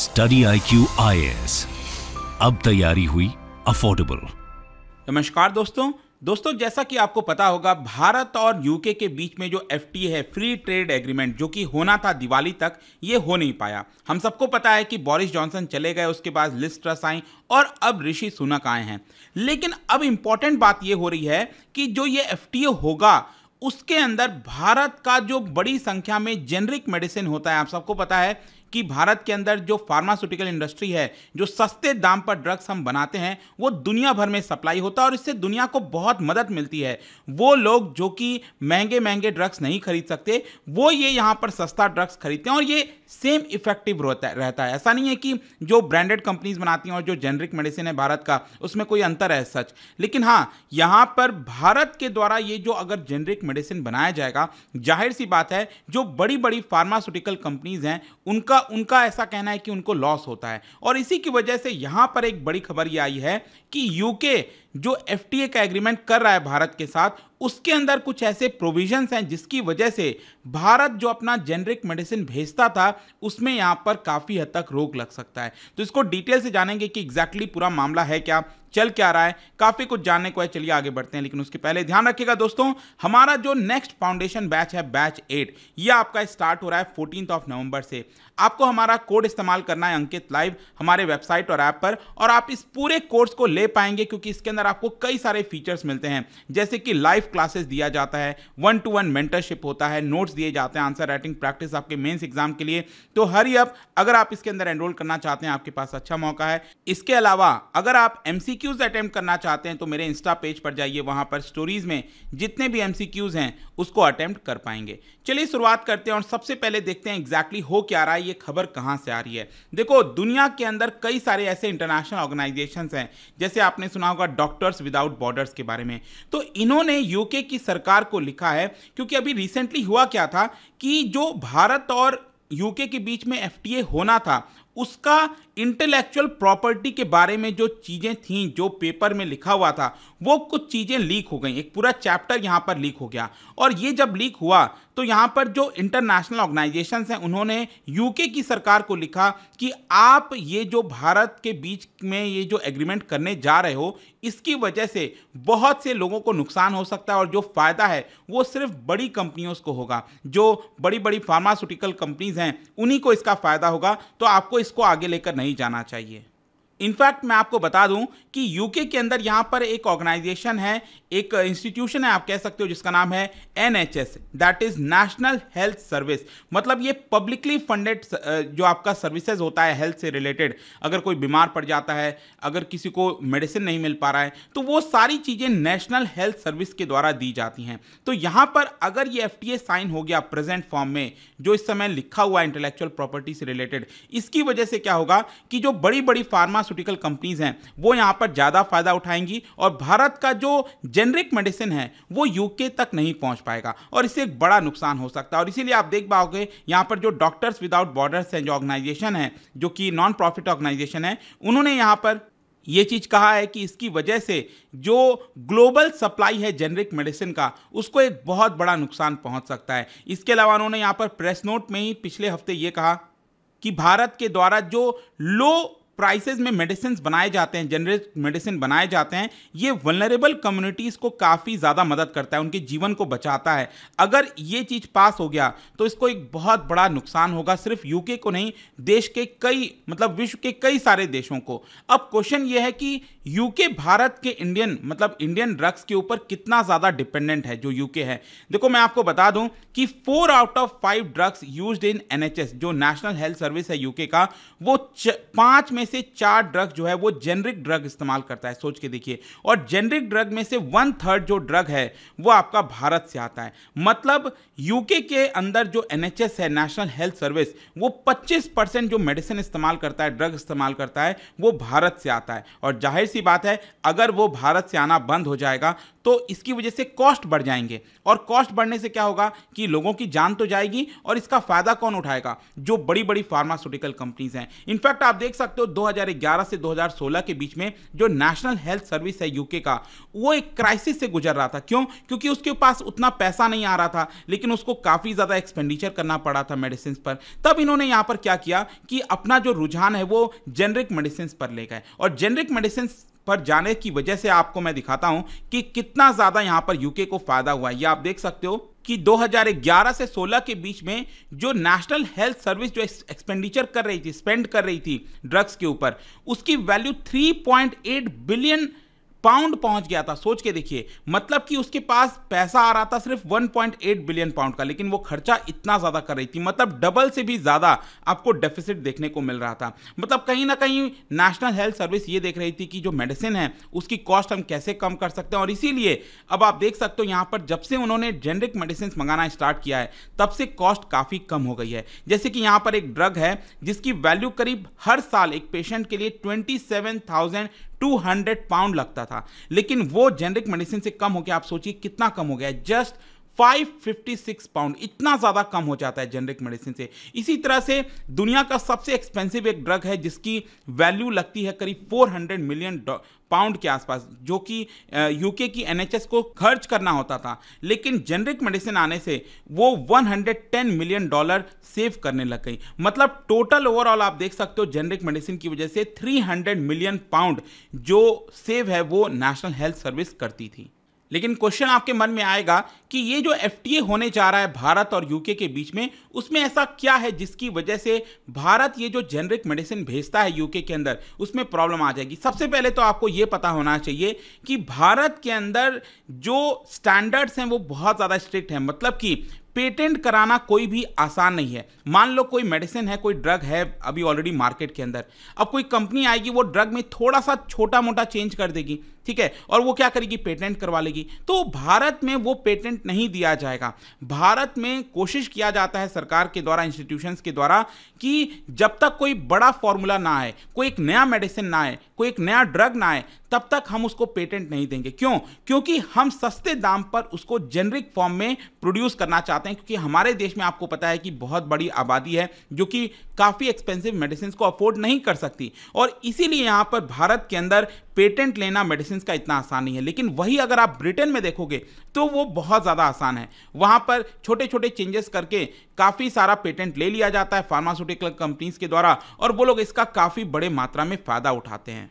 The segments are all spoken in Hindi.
स्टडी आई क्यू अब तैयारी हुई अफोर्डेबल नमस्कार दोस्तों दोस्तों जैसा कि आपको पता होगा भारत और यूके के बीच में जो एफ है फ्री ट्रेड एग्रीमेंट जो कि होना था दिवाली तक ये हो नहीं पाया हम सबको पता है कि बोरिस जॉनसन चले गए उसके बाद लिस्ट आई और अब ऋषि सुनक आए हैं लेकिन अब इंपॉर्टेंट बात ये हो रही है कि जो ये एफ होगा उसके अंदर भारत का जो बड़ी संख्या में जेनरिक मेडिसिन होता है आप सबको पता है कि भारत के अंदर जो फार्मास्यूटिकल इंडस्ट्री है जो सस्ते दाम पर ड्रग्स हम बनाते हैं वो दुनिया भर में सप्लाई होता है और इससे दुनिया को बहुत मदद मिलती है वो लोग जो कि महंगे महंगे ड्रग्स नहीं खरीद सकते वो ये यहाँ पर सस्ता ड्रग्स खरीदते हैं और ये सेम इफेक्टिव रहता है ऐसा नहीं है कि जो ब्रांडेड कंपनीज बनाती हैं और जो जेनरिक मेडिसिन है भारत का उसमें कोई अंतर है सच लेकिन हाँ यहाँ पर भारत के द्वारा ये जो अगर जेनरिक मेडिसिन बनाया जाएगा जाहिर सी बात है जो बड़ी बड़ी फार्मास्यूटिकल कंपनीज हैं उनका उनका उनका ऐसा कहना है कि उनको लॉस होता है और इसी की वजह से यहां पर एक बड़ी खबर ये आई है कि यूके जो एफ का एग्रीमेंट कर रहा है भारत के साथ उसके अंदर कुछ ऐसे प्रोविजंस हैं जिसकी वजह से भारत जो अपना जेनरिक मेडिसिन भेजता था उसमें यहाँ पर काफ़ी हद तक रोक लग सकता है तो इसको डिटेल से जानेंगे कि एग्जैक्टली exactly पूरा मामला है क्या चल क्या रहा है काफ़ी कुछ जानने को है चलिए आगे बढ़ते हैं लेकिन उसके पहले ध्यान रखिएगा दोस्तों हमारा जो नेक्स्ट फाउंडेशन बैच है बैच एट ये आपका स्टार्ट हो रहा है फोर्टीन ऑफ नवंबर से आपको हमारा कोड इस्तेमाल करना है अंकित लाइव हमारे वेबसाइट और ऐप पर और आप इस पूरे कोर्स को ले पाएंगे क्योंकि इसके अंदर आपको कई सारे फीचर्स मिलते हैं जैसे कि लाइव क्लासेस दिया जाता है वन टू वन मेंटरशिप होता है नोट्स दिए जाते हैं आंसर राइटिंग प्रैक्टिस आपके मेंस एग्जाम के लिए तो हरी अप अगर आप इसके अंदर एनरोल करना चाहते हैं आपके पास अच्छा मौका है इसके अलावा अगर आप एमसीक्यू एमसीक्यूज अटेम्प्ट करना चाहते हैं तो मेरे इंस्टा पेज पर जाइए वहां पर स्टोरीज में जितने भी एमसीक्यूज हैं उसको अटेम्प्ट कर पाएंगे चलिए शुरुआत करते हैं और सबसे पहले देखते हैं एग्जैक्टली exactly हो क्या रहा है ये खबर कहाँ से आ रही है देखो दुनिया के अंदर कई सारे ऐसे इंटरनेशनल ऑर्गेनाइजेशन हैं जैसे आपने सुना होगा डॉक्टर्स विदाउट बॉर्डर्स के बारे में तो इन्होंने यूके की सरकार को लिखा है क्योंकि अभी रिसेंटली हुआ क्या था कि जो भारत और यूके के बीच में एफटीए होना था उसका इंटेलेक्चुअल प्रॉपर्टी के बारे में जो चीज़ें थीं जो पेपर में लिखा हुआ था वो कुछ चीज़ें लीक हो गई एक पूरा चैप्टर यहाँ पर लीक हो गया और ये जब लीक हुआ तो यहाँ पर जो इंटरनेशनल ऑर्गेनाइजेशन हैं उन्होंने यूके की सरकार को लिखा कि आप ये जो भारत के बीच में ये जो एग्रीमेंट करने जा रहे हो इसकी वजह से बहुत से लोगों को नुकसान हो सकता है और जो फ़ायदा है वो सिर्फ बड़ी कंपनियों को होगा जो बड़ी बड़ी फार्मास्यूटिकल कंपनीज हैं उन्हीं को इसका फ़ायदा होगा तो आपको इसको आगे लेकर नहीं नहीं जाना चाहिए इनफैक्ट मैं आपको बता दूं कि यूके के अंदर यहां पर एक ऑर्गेनाइजेशन है एक इंस्टीट्यूशन है आप कह सकते हो जिसका नाम है NHS that is national health service मतलब ये पब्लिकली फंडेड जो आपका सर्विसेज होता है हेल्थ से रिलेटेड अगर कोई बीमार पड़ जाता है अगर किसी को मेडिसिन नहीं मिल पा रहा है तो वो सारी चीज़ें नेशनल हेल्थ सर्विस के द्वारा दी जाती हैं तो यहां पर अगर ये एफ साइन हो गया प्रेजेंट फॉर्म में जो इस समय लिखा हुआ इंटेलेक्चुअल प्रॉपर्टी से रिलेटेड इसकी वजह से क्या होगा कि जो बड़ी बड़ी फार्मा फार्मास्यूटिकल कंपनीज हैं वो यहाँ पर ज़्यादा फायदा उठाएंगी और भारत का जो जेनरिक मेडिसिन है वो यूके तक नहीं पहुँच पाएगा और इससे एक बड़ा नुकसान हो सकता है और इसीलिए आप देख पाओगे यहाँ पर जो डॉक्टर्स विदाउट बॉर्डर्स हैं जो ऑर्गेनाइजेशन है जो कि नॉन प्रॉफिट ऑर्गेनाइजेशन है उन्होंने यहाँ पर ये चीज़ कहा है कि इसकी वजह से जो ग्लोबल सप्लाई है जेनरिक मेडिसिन का उसको एक बहुत बड़ा नुकसान पहुंच सकता है इसके अलावा उन्होंने यहाँ पर प्रेस नोट में ही पिछले हफ्ते ये कहा कि भारत के द्वारा जो लो प्राइसेस में मेडिसिन बनाए जाते हैं जनरिक मेडिसिन बनाए जाते हैं ये वनरेबल कम्युनिटीज़ को काफ़ी ज़्यादा मदद करता है उनके जीवन को बचाता है अगर ये चीज़ पास हो गया तो इसको एक बहुत बड़ा नुकसान होगा सिर्फ यूके को नहीं देश के कई मतलब विश्व के कई सारे देशों को अब क्वेश्चन ये है कि यूके भारत के इंडियन मतलब इंडियन ड्रग्स के ऊपर कितना ज़्यादा डिपेंडेंट है जो यूके है देखो मैं आपको बता दूं कि four out of five drugs use in NHS जो नेशनल हेल्थ सर्विस है यूके का वो पांच में से चार ड्रग जो है वो जेनरिक ड्रग इस्तेमाल करता है सोच के देखिए और जेनरिक ड्रग में से वन थर्ड जो ड्रग है वो आपका भारत से आता है मतलब यूके के अंदर जो एन है नेशनल हेल्थ सर्विस वो 25 परसेंट जो मेडिसिन इस्तेमाल करता है ड्रग इस्तेमाल करता है वो भारत से आता है और जाहिर सी बात है अगर वो भारत से आना बंद हो जाएगा तो इसकी वजह से कॉस्ट बढ़ जाएंगे और कॉस्ट बढ़ने से क्या होगा कि लोगों की जान तो जाएगी और इसका फायदा कौन उठाएगा जो बड़ी बड़ी फार्मास्यूटिकल कंपनीज हैं इनफैक्ट आप देख सकते हो 2011 से 2016 के बीच में जो नेशनल हेल्थ सर्विस है यूके का वो एक क्राइसिस से गुजर रहा था क्यों क्योंकि उसके पास उतना पैसा नहीं आ रहा था लेकिन उसको काफ़ी ज़्यादा एक्सपेंडिचर करना पड़ा था मेडिसिन पर तब इन्होंने यहां पर क्या किया कि अपना जो रुझान है वो जेनरिक मेडिसिन पर ले गए और जेनरिक मेडिसिन पर जाने की वजह से आपको मैं दिखाता हूं कि कितना ज़्यादा यहां पर यूके को फ़ायदा हुआ है ये आप देख सकते हो कि 2011 से 16 के बीच में जो नेशनल हेल्थ सर्विस जो एक्सपेंडिचर कर रही थी स्पेंड कर रही थी ड्रग्स के ऊपर उसकी वैल्यू 3.8 बिलियन पाउंड पहुंच गया था सोच के देखिए मतलब कि उसके पास पैसा आ रहा था सिर्फ 1.8 बिलियन पाउंड का लेकिन वो खर्चा इतना ज़्यादा कर रही थी मतलब डबल से भी ज़्यादा आपको डेफिसिट देखने को मिल रहा था मतलब कहीं ना कहीं नेशनल हेल्थ सर्विस ये देख रही थी कि जो मेडिसिन है उसकी कॉस्ट हम कैसे कम कर सकते हैं और इसीलिए अब आप देख सकते हो यहाँ पर जब से उन्होंने जेनरिक मेडिसिन मंगाना स्टार्ट किया है तब से कॉस्ट काफ़ी कम हो गई है जैसे कि यहाँ पर एक ड्रग है जिसकी वैल्यू करीब हर साल एक पेशेंट के लिए ट्वेंटी 200 पाउंड लगता था लेकिन वो जेनरिक मेडिसिन से कम हो गया आप सोचिए कितना कम हो गया जस्ट 556 पाउंड इतना ज़्यादा कम हो जाता है जेनरिक मेडिसिन से इसी तरह से दुनिया का सबसे एक्सपेंसिव एक ड्रग है जिसकी वैल्यू लगती है करीब 400 मिलियन पाउंड के आसपास जो कि यूके की एनएचएस को खर्च करना होता था लेकिन जेनरिक मेडिसिन आने से वो 110 मिलियन डॉलर सेव करने लग गई मतलब टोटल ओवरऑल आप देख सकते हो जेनरिक मेडिसिन की वजह से 300 मिलियन पाउंड जो सेव है वो नेशनल हेल्थ सर्विस करती थी लेकिन क्वेश्चन आपके मन में आएगा कि ये जो एफ होने जा रहा है भारत और यूके के बीच में उसमें ऐसा क्या है जिसकी वजह से भारत ये जो जेनरिक मेडिसिन भेजता है यूके के अंदर उसमें प्रॉब्लम आ जाएगी सबसे पहले तो आपको ये पता होना चाहिए कि भारत के अंदर जो स्टैंडर्ड्स हैं वो बहुत ज़्यादा स्ट्रिक्ट हैं मतलब कि पेटेंट कराना कोई भी आसान नहीं है मान लो कोई मेडिसिन है कोई ड्रग है अभी ऑलरेडी मार्केट के अंदर अब कोई कंपनी आएगी वो ड्रग में थोड़ा सा छोटा मोटा चेंज कर देगी ठीक है और वो क्या करेगी पेटेंट करवा लेगी तो भारत में वो पेटेंट नहीं दिया जाएगा भारत में कोशिश किया जाता है सरकार के द्वारा इंस्टीट्यूशन के द्वारा कि जब तक कोई बड़ा फॉर्मूला ना आए कोई एक नया मेडिसिन ना आए कोई एक नया ड्रग ना आए तब तक हम उसको पेटेंट नहीं देंगे क्यों क्योंकि हम सस्ते दाम पर उसको जेनरिक फॉर्म में प्रोड्यूस करना चाहते हैं क्योंकि हमारे देश में आपको पता है कि बहुत बड़ी आबादी है जो कि काफ़ी एक्सपेंसिव मेडिसिन को अफोर्ड नहीं कर सकती और इसीलिए यहाँ पर भारत के अंदर पेटेंट लेना मेडिसिन लाइसेंस का इतना आसान नहीं है लेकिन वही अगर आप ब्रिटेन में देखोगे तो वो बहुत ज़्यादा आसान है वहाँ पर छोटे छोटे चेंजेस करके काफ़ी सारा पेटेंट ले लिया जाता है फार्मास्यूटिकल कंपनीज के द्वारा और वो लोग इसका काफ़ी बड़े मात्रा में फ़ायदा उठाते हैं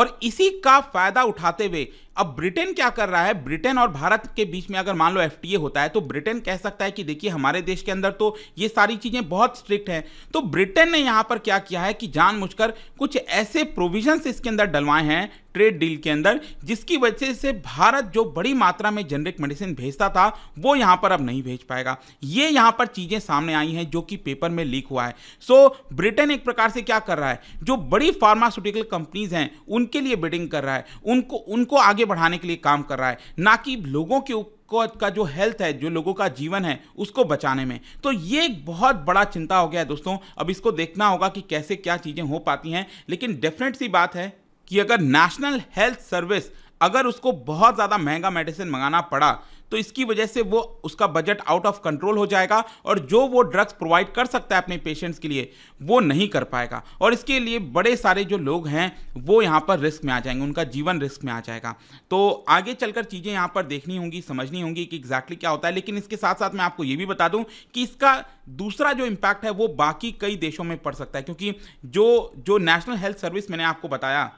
और इसी का फायदा उठाते हुए अब ब्रिटेन क्या कर रहा है ब्रिटेन और भारत के बीच में अगर मान लो एफ होता है तो ब्रिटेन कह सकता है कि देखिए हमारे देश के अंदर तो ये सारी चीज़ें बहुत स्ट्रिक्ट हैं तो ब्रिटेन ने यहाँ पर क्या किया है कि जानबूझकर कुछ ऐसे प्रोविजंस इसके अंदर डलवाए हैं ट्रेड डील के अंदर जिसकी वजह से भारत जो बड़ी मात्रा में जेनरिक मेडिसिन भेजता था वो यहाँ पर अब नहीं भेज पाएगा ये यहाँ पर चीज़ें सामने आई हैं जो कि पेपर में लीक हुआ है सो so, ब्रिटेन एक प्रकार से क्या कर रहा है जो बड़ी फार्मास्यूटिकल कंपनीज हैं उनके लिए बिडिंग कर रहा है उनको उनको आगे आगे बढ़ाने के लिए काम कर रहा है ना कि लोगों के को का जो हेल्थ है जो लोगों का जीवन है उसको बचाने में तो ये एक बहुत बड़ा चिंता हो गया है दोस्तों अब इसको देखना होगा कि कैसे क्या चीज़ें हो पाती हैं लेकिन डेफिनेट सी बात है कि अगर नेशनल हेल्थ सर्विस अगर उसको बहुत ज़्यादा महंगा मेडिसिन मंगाना पड़ा तो इसकी वजह से वो उसका बजट आउट ऑफ कंट्रोल हो जाएगा और जो वो ड्रग्स प्रोवाइड कर सकता है अपने पेशेंट्स के लिए वो नहीं कर पाएगा और इसके लिए बड़े सारे जो लोग हैं वो यहाँ पर रिस्क में आ जाएंगे उनका जीवन रिस्क में आ जाएगा तो आगे चलकर चीज़ें यहाँ पर देखनी होंगी समझनी होंगी कि एग्जैक्टली क्या होता है लेकिन इसके साथ साथ मैं आपको ये भी बता दूँ कि इसका दूसरा जो इम्पैक्ट है वो बाकी कई देशों में पड़ सकता है क्योंकि जो जो नेशनल हेल्थ सर्विस मैंने आपको बताया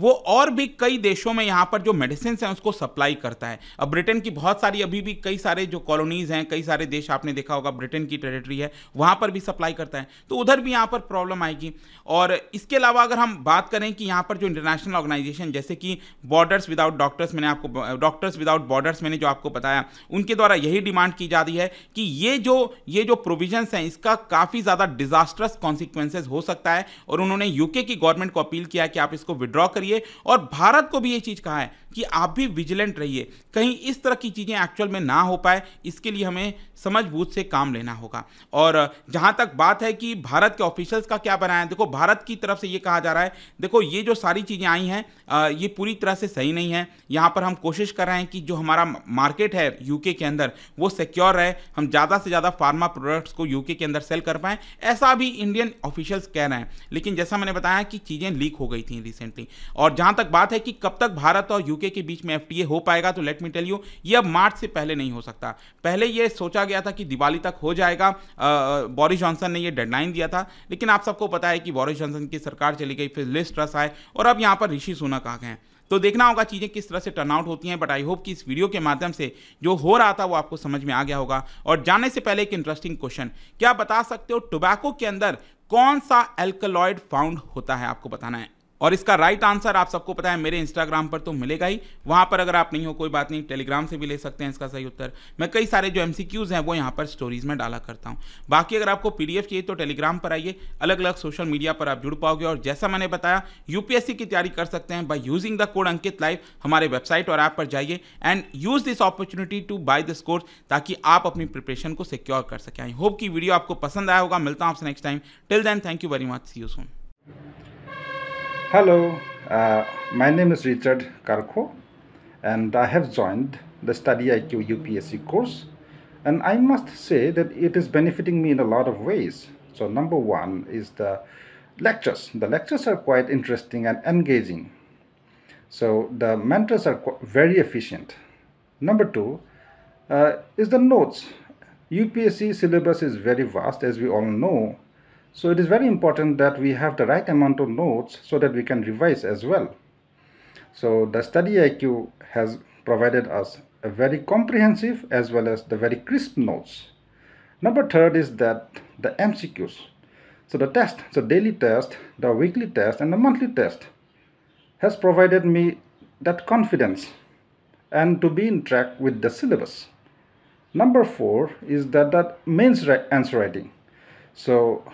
वो और भी कई देशों में यहाँ पर जो मेडिसिन हैं उसको सप्लाई करता है अब ब्रिटेन की बहुत सारी अभी भी कई सारे जो कॉलोनीज़ हैं कई सारे देश आपने देखा होगा ब्रिटेन की टेरिटरी है वहाँ पर भी सप्लाई करता है तो उधर भी यहाँ पर प्रॉब्लम आएगी और इसके अलावा अगर हम बात करें कि यहाँ पर जो इंटरनेशनल ऑर्गेनाइजेशन जैसे कि बॉर्डर्स विदाउट डॉक्टर्स मैंने आपको डॉक्टर्स विदाउट बॉर्डर्स मैंने जो आपको बताया उनके द्वारा यही डिमांड की जा रही है कि ये जो ये जो प्रोविजन हैं इसका काफ़ी ज़्यादा डिजास्टरस कॉन्सिक्वेंसेज हो सकता है और उन्होंने यूके की गवर्नमेंट को अपील किया कि आप इसको विड्रॉ करिए रहिए और भारत को भी ये चीज़ कहा है कि आप भी विजिलेंट रहिए कहीं इस तरह की चीज़ें एक्चुअल में ना हो पाए इसके लिए हमें समझ से काम लेना होगा और जहाँ तक बात है कि भारत के ऑफिशल्स का क्या बनाया देखो भारत की तरफ से ये कहा जा रहा है देखो ये जो सारी चीज़ें आई हैं ये पूरी तरह से सही नहीं है यहाँ पर हम कोशिश कर रहे हैं कि जो हमारा मार्केट है यूके के अंदर वो सिक्योर रहे हम ज़्यादा से ज़्यादा फार्मा प्रोडक्ट्स को यूके के अंदर सेल कर पाएँ ऐसा भी इंडियन ऑफिशियल्स कह रहे हैं लेकिन जैसा मैंने बताया कि चीज़ें लीक हो गई थी रिसेंटली और जहां तक बात है कि कब तक भारत और यूके के बीच में एफ हो पाएगा तो लेट मी टेल यू ये अब मार्च से पहले नहीं हो सकता पहले ये सोचा गया था कि दिवाली तक हो जाएगा बोरिस जॉनसन ने यह डेडलाइन दिया था लेकिन आप सबको पता है कि बोरिस जॉनसन की सरकार चली गई फिर लिस्ट रस आए और अब यहाँ पर ऋषि सुनक आ गए तो देखना होगा चीज़ें किस तरह से टर्नआउट होती हैं बट आई होप कि इस वीडियो के माध्यम से जो हो रहा था वो आपको समझ में आ गया होगा और जाने से पहले एक इंटरेस्टिंग क्वेश्चन क्या बता सकते हो टोबैको के अंदर कौन सा एल्कलॉयड फाउंड होता है आपको बताना है और इसका राइट आंसर आप सबको पता है मेरे इंस्टाग्राम पर तो मिलेगा ही वहाँ पर अगर आप नहीं हो कोई बात नहीं टेलीग्राम से भी ले सकते हैं इसका सही उत्तर मैं कई सारे जो एम हैं वो यहाँ पर स्टोरीज में डाला करता हूँ बाकी अगर आपको पी चाहिए तो टेलीग्राम पर आइए अलग अलग सोशल मीडिया पर आप जुड़ पाओगे और जैसा मैंने बताया यूपीएससी की तैयारी कर सकते हैं by using the code Ankit live हमारे वेबसाइट और ऐप पर जाइए and use this opportunity to buy this course ताकि आप अपनी प्रिपरेशन को सिक्योर कर सके आई होप कि वीडियो आपको पसंद आया होगा मिलता हूँ आपसे next time till then thank you very much see you soon Hello, uh, my name is Richard Karko and I have joined the Study IQ UPSC course and I must say that it is benefiting me in a lot of ways. So number one is the lectures. The lectures are quite interesting and engaging. So the mentors are very efficient. Number two uh, is the notes. UPSC syllabus is very vast as we all know so it is very important that we have the right amount of notes so that we can revise as well. So the study IQ has provided us a very comprehensive as well as the very crisp notes. Number third is that the MCQs. So the test, the daily test, the weekly test and the monthly test has provided me that confidence and to be in track with the syllabus. Number four is that that mains answer writing. So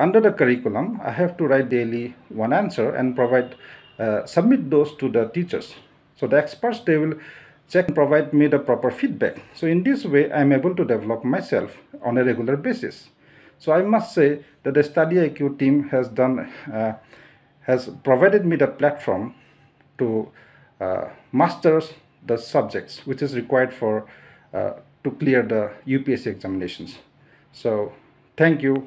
under the curriculum, I have to write daily one answer and provide, uh, submit those to the teachers. So the experts, they will check and provide me the proper feedback. So in this way, I'm able to develop myself on a regular basis. So I must say that the Study IQ team has done, uh, has provided me the platform to uh, master the subjects which is required for uh, to clear the UPSC examinations. So thank you.